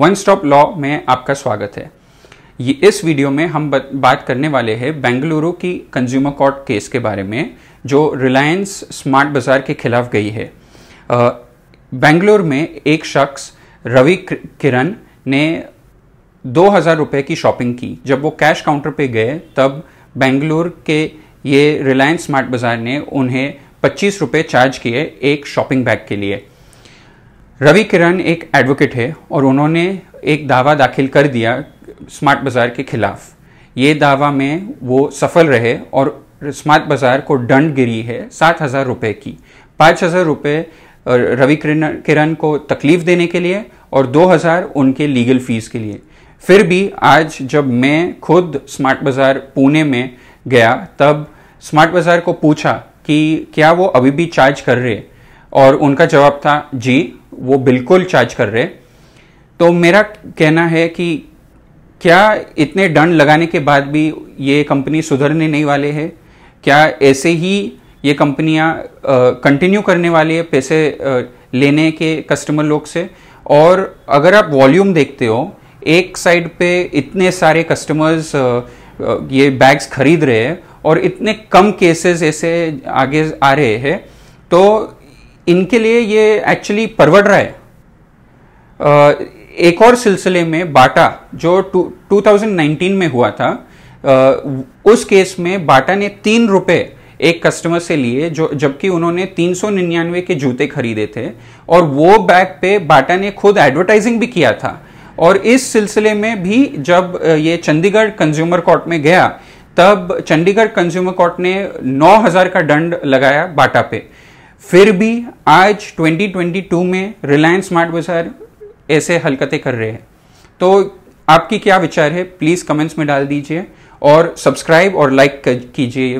one stop law में आपका स्वागत है ये इस वीडियो में हम बात करने वाले हैं बेंगलुरु की कंज्यूमर कोर्ट केस के बारे में जो रिलायंस स्मार्ट बाजार के खिलाफ गई है बेंगलुरु में एक शख्स रवि किरण ने दो हज़ार रुपये की शॉपिंग की जब वो कैश काउंटर पे गए तब बेंगलुरु के ये रिलायंस स्मार्ट बाज़ार ने उन्हें पच्चीस रुपये चार्ज किए एक शॉपिंग बैग के लिए रवि किरण एक एडवोकेट है और उन्होंने एक दावा दाखिल कर दिया स्मार्ट बाज़ार के खिलाफ ये दावा में वो सफल रहे और स्मार्ट बाज़ार को दंड गिरी है सात हज़ार रुपये की पाँच हज़ार रुपये रवि किरण को तकलीफ देने के लिए और दो हज़ार उनके लीगल फीस के लिए फिर भी आज जब मैं खुद स्मार्ट बाज़ार पुणे में गया तब स्मार्ट बाज़ार को पूछा कि क्या वो अभी भी चार्ज कर रहे और उनका जवाब था जी वो बिल्कुल चार्ज कर रहे तो मेरा कहना है कि क्या इतने दंड लगाने के बाद भी ये कंपनी सुधरने नहीं वाले है क्या ऐसे ही ये कंपनियां कंटिन्यू करने वाली है पैसे आ, लेने के कस्टमर लोग से और अगर आप वॉल्यूम देखते हो एक साइड पे इतने सारे कस्टमर्स ये बैग्स खरीद रहे हैं और इतने कम केसेस ऐसे आगे आ रहे हैं तो इनके लिए ये एक्चुअली परवड़ रहा है एक और सिलसिले में बाटा जो टू, 2019 में हुआ था उस केस में बाटा ने तीन रुपए एक कस्टमर से लिए जो जबकि उन्होंने तीन सौ निन्यानवे के जूते खरीदे थे और वो बैग पे बाटा ने खुद एडवर्टाइजिंग भी किया था और इस सिलसिले में भी जब ये चंडीगढ़ कंज्यूमर कोर्ट में गया तब चंडीगढ़ कंज्यूमर कोर्ट ने 9000 का दंड लगाया बाटा पे फिर भी आज 2022 में रिलायंस स्मार्ट बाजार ऐसे हरकतें कर रहे हैं तो आपकी क्या विचार है प्लीज़ कमेंट्स में डाल दीजिए और सब्सक्राइब और लाइक कीजिए